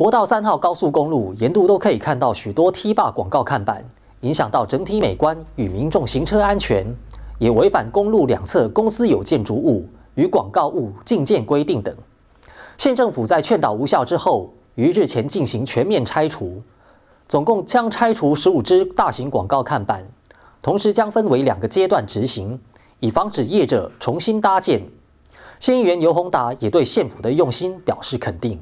国道三号高速公路沿途都可以看到许多梯霸广告看板，影响到整体美观与民众行车安全，也违反公路两侧公私有建筑物与广告物禁建规定等。县政府在劝导无效之后，于日前进行全面拆除，总共将拆除十五支大型广告看板，同时将分为两个阶段执行，以防止业者重新搭建。县议员尤宏达也对县府的用心表示肯定。